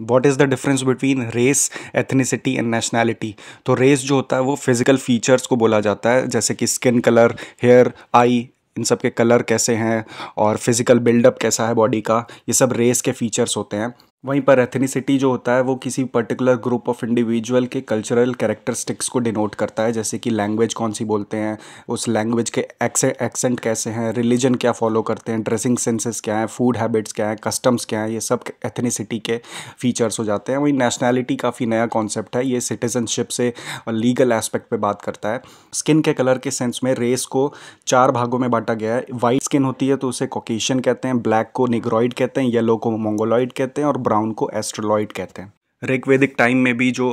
what is the difference between race ethnicity and nationality तो race जो होता है वो फिज़िकल फीचर्स को बोला जाता है जैसे कि स्किन कलर हेयर आई इन सब के कलर कैसे हैं और फिज़िकल बिल्डअप कैसा है बॉडी का ये सब रेस के फीचर्स होते हैं वहीं पर एथनिसिटी जो होता है वो किसी पर्टिकुलर ग्रुप ऑफ इंडिविजुअल के कल्चरल कैरेक्टरिस्टिक्स को डिनोट करता है जैसे कि लैंग्वेज कौन सी बोलते हैं उस लैंग्वेज के एक्सेंट कैसे हैं रिलीजन क्या फॉलो करते हैं ड्रेसिंग सेंसेस क्या हैं फूड हैबिट्स क्या हैं कस्टम्स क्या हैं ये सब एथनिसिटी के फीचर्स हो जाते हैं वहीं नेशनैलिटी काफ़ी नया कॉन्सेप्ट है ये सिटीजनशिप से लीगल एस्पेक्ट पर बात करता है स्किन के कलर के सेंस में रेस को चार भागों में बांटा गया है वाइट स्किन होती है तो उसे कोकेशन कहते हैं ब्लैक को निग्रॉइड कहते हैं येलो को मोंगोलॉइड कहते हैं और ब्राउन क्राउन को एस्ट्रोलॉइड कहते हैं ऋग्वेदिक टाइम में भी जो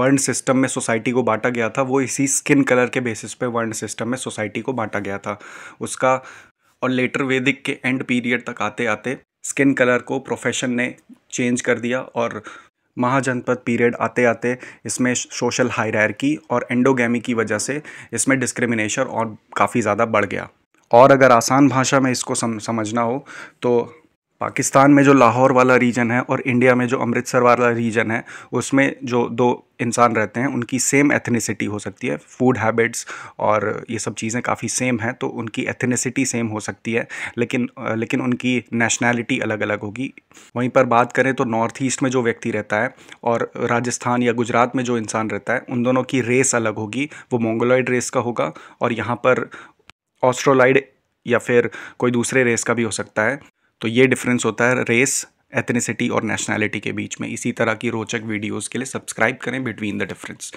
वर्ण सिस्टम में सोसाइटी को बांटा गया था वो इसी स्किन कलर के बेसिस पे वर्ण सिस्टम में सोसाइटी को बांटा गया था उसका और लेटर वैदिक के एंड पीरियड तक आते आते स्किन कलर को प्रोफेशन ने चेंज कर दिया और महाजनपद पीरियड आते आते इसमें सोशल हायरकी और एंडोगेमी की वजह से इसमें डिस्क्रिमिनेशन और काफ़ी ज़्यादा बढ़ गया और अगर आसान भाषा में इसको सम, समझना हो तो पाकिस्तान में जो लाहौर वाला रीजन है और इंडिया में जो अमृतसर वाला रीजन है उसमें जो दो इंसान रहते हैं उनकी सेम एथनिसिटी हो सकती है फूड हैबिट्स और ये सब चीज़ें काफ़ी सेम हैं तो उनकी एथनिसिटी सेम हो सकती है लेकिन लेकिन उनकी नेशनैलिटी अलग अलग होगी वहीं पर बात करें तो नॉर्थ ईस्ट में जो व्यक्ति रहता है और राजस्थान या गुजरात में जो इंसान रहता है उन दोनों की रेस अलग होगी वो मोंगोलॉइड रेस का होगा और यहाँ पर ऑस्ट्रोलाइड या फिर कोई दूसरे रेस का भी हो सकता है तो ये डिफरेंस होता है रेस एथनिसिटी और नेशनैलिटी के बीच में इसी तरह की रोचक वीडियोज़ के लिए सब्सक्राइब करें बिटवीन द डिफरेंस